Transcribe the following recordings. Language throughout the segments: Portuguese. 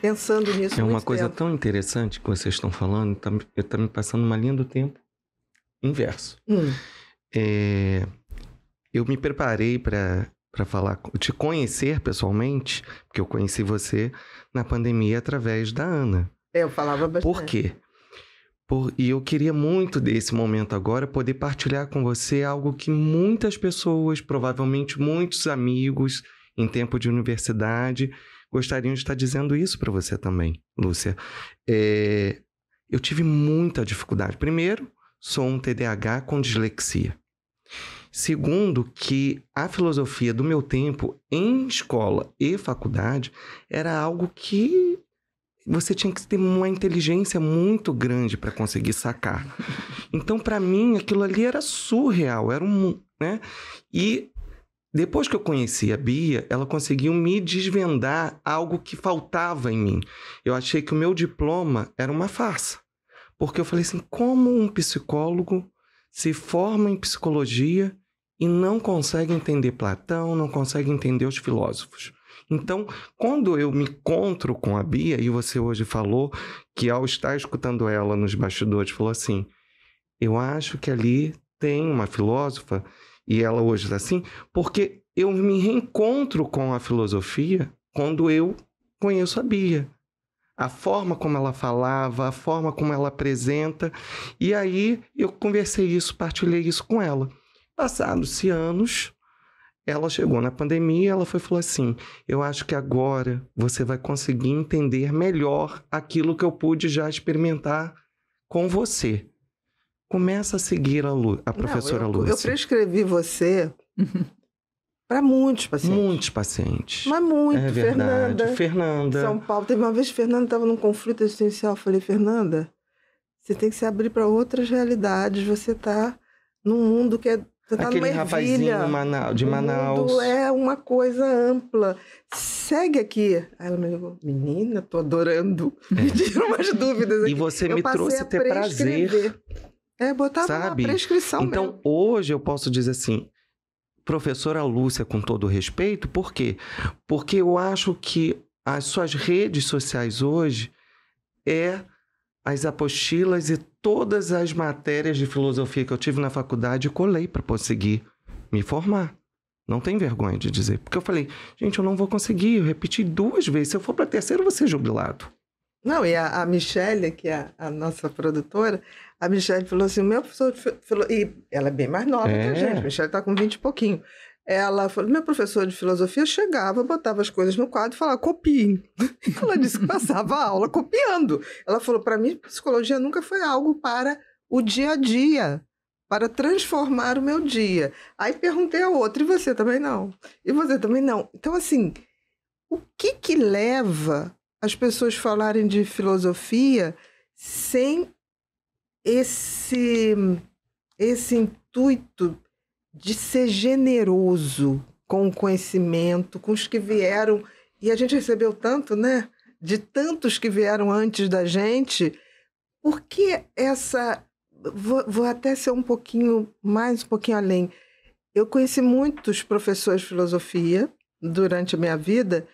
pensando nisso. É uma coisa tempo. tão interessante que vocês estão falando, está tá me passando uma linha do tempo inverso. Hum. É, eu me preparei para para falar, te conhecer pessoalmente, porque eu conheci você na pandemia através da Ana. É, eu falava bastante. Por quê? Por, e eu queria muito desse momento agora poder partilhar com você algo que muitas pessoas, provavelmente muitos amigos em tempo de universidade, gostariam de estar dizendo isso para você também, Lúcia. É, eu tive muita dificuldade. Primeiro, sou um TDAH com dislexia. Segundo, que a filosofia do meu tempo em escola e faculdade era algo que você tinha que ter uma inteligência muito grande para conseguir sacar. Então, para mim, aquilo ali era surreal, era um, né? E depois que eu conheci a Bia, ela conseguiu me desvendar algo que faltava em mim. Eu achei que o meu diploma era uma farsa. Porque eu falei assim: como um psicólogo se forma em psicologia e não consegue entender Platão, não consegue entender os filósofos? Então, quando eu me encontro com a Bia, e você hoje falou que ao estar escutando ela nos bastidores, falou assim: eu acho que ali tem uma filósofa e ela hoje está assim, porque eu me reencontro com a filosofia quando eu conheço a Bia. A forma como ela falava, a forma como ela apresenta. E aí eu conversei isso, partilhei isso com ela. Passados-se anos, ela chegou na pandemia, ela foi falou assim: "Eu acho que agora você vai conseguir entender melhor aquilo que eu pude já experimentar com você. Começa a seguir a, Lu, a professora Não, eu, Lúcia. Eu prescrevi você para muitos pacientes. Muitos pacientes. Mas muito, é verdade. Fernanda. Fernanda. São Paulo. Teve uma vez que Fernanda estava num conflito existencial. Eu falei, Fernanda, você tem que se abrir para outras realidades. Você está num mundo que é você tá Aquele rapazinho de Manaus. O mundo é uma coisa ampla. Segue aqui. Aí ela me ligou, menina, tô adorando. Me é. tiram umas dúvidas aqui. E você eu me trouxe ter prazer. É, botava sabe? uma prescrição Então, mesmo. hoje eu posso dizer assim, professora Lúcia, com todo respeito, por quê? Porque eu acho que as suas redes sociais hoje é as apostilas e todas as matérias de filosofia que eu tive na faculdade e colei para conseguir me formar. Não tem vergonha de dizer. Porque eu falei, gente, eu não vou conseguir. Eu repeti duas vezes. Se eu for para terceira, eu vou ser jubilado. Não, e a, a Michelle, que é a nossa produtora, a Michelle falou assim: o meu professor de filosofia. Ela é bem mais nova é. que a é. gente, a Michelle está com 20 e pouquinho. Ela falou: meu professor de filosofia chegava, botava as coisas no quadro e falava, copiem. ela disse que passava a aula copiando. Ela falou: para mim, psicologia nunca foi algo para o dia a dia para transformar o meu dia. Aí perguntei a outra, e você também não? E você também não? Então, assim, o que que leva as pessoas falarem de filosofia sem esse, esse intuito de ser generoso com o conhecimento, com os que vieram. E a gente recebeu tanto, né? De tantos que vieram antes da gente. Por que essa. Vou, vou até ser um pouquinho mais, um pouquinho além. Eu conheci muitos professores de filosofia durante a minha vida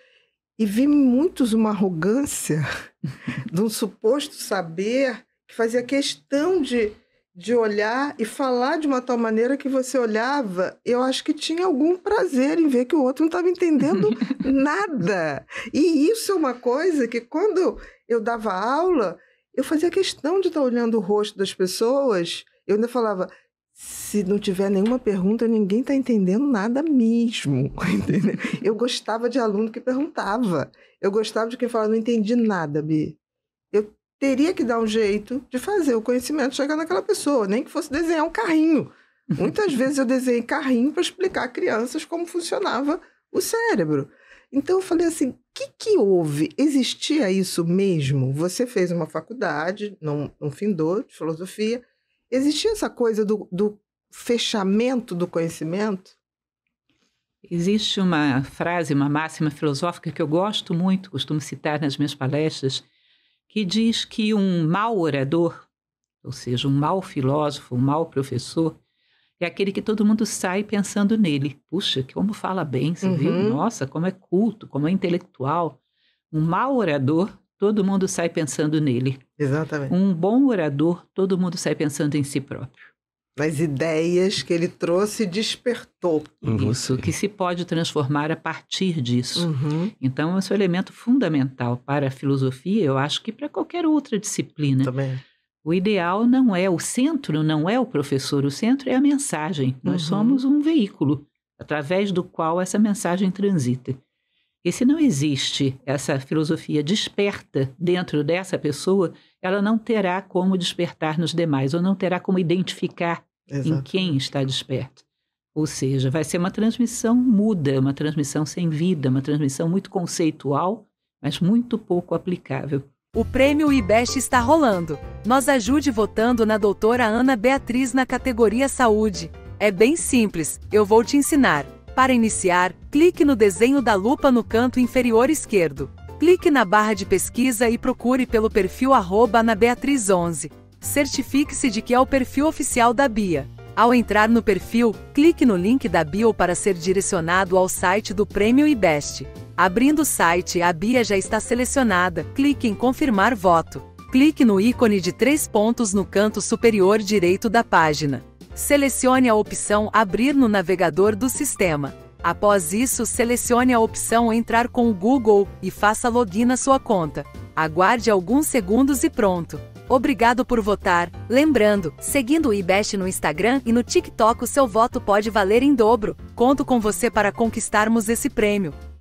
e vi muitos uma arrogância de um suposto saber que fazia questão de, de olhar e falar de uma tal maneira que você olhava, eu acho que tinha algum prazer em ver que o outro não estava entendendo nada. E isso é uma coisa que quando eu dava aula, eu fazia questão de estar tá olhando o rosto das pessoas. Eu ainda falava, se não tiver nenhuma pergunta, ninguém está entendendo nada mesmo. Entendeu? Eu gostava de aluno que perguntava. Eu gostava de quem falava, não entendi nada, Bi teria que dar um jeito de fazer o conhecimento chegar naquela pessoa, nem que fosse desenhar um carrinho. Muitas vezes eu desenhei carrinho para explicar a crianças como funcionava o cérebro. Então eu falei assim: o que, que houve? Existia isso mesmo? Você fez uma faculdade, não, não findou, de filosofia. Existia essa coisa do, do fechamento do conhecimento? Existe uma frase, uma máxima filosófica que eu gosto muito, costumo citar nas minhas palestras, que diz que um mau orador, ou seja, um mau filósofo, um mau professor, é aquele que todo mundo sai pensando nele. Puxa, como fala bem, você uhum. viu? Nossa, como é culto, como é intelectual. Um mau orador, todo mundo sai pensando nele. Exatamente. Um bom orador, todo mundo sai pensando em si próprio nas ideias que ele trouxe e despertou. Uhum. Isso, que se pode transformar a partir disso. Uhum. Então, esse é um elemento fundamental para a filosofia, eu acho que para qualquer outra disciplina. Também. O ideal não é, o centro não é o professor, o centro é a mensagem. Nós uhum. somos um veículo através do qual essa mensagem transita. E se não existe essa filosofia desperta dentro dessa pessoa, ela não terá como despertar nos demais, ou não terá como identificar Exato. em quem está desperto. Ou seja, vai ser uma transmissão muda, uma transmissão sem vida, uma transmissão muito conceitual, mas muito pouco aplicável. O prêmio IBEST está rolando. Nos ajude votando na doutora Ana Beatriz na categoria Saúde. É bem simples, eu vou te ensinar. Para iniciar, clique no desenho da lupa no canto inferior esquerdo. Clique na barra de pesquisa e procure pelo perfil arroba anabeatriz11. Certifique-se de que é o perfil oficial da Bia. Ao entrar no perfil, clique no link da bio para ser direcionado ao site do Prêmio IBEST. Abrindo o site, a Bia já está selecionada. Clique em Confirmar voto. Clique no ícone de três pontos no canto superior direito da página. Selecione a opção Abrir no navegador do sistema. Após isso, selecione a opção Entrar com o Google e faça login na sua conta. Aguarde alguns segundos e pronto. Obrigado por votar. Lembrando, seguindo o IBEST no Instagram e no TikTok, o seu voto pode valer em dobro. Conto com você para conquistarmos esse prêmio.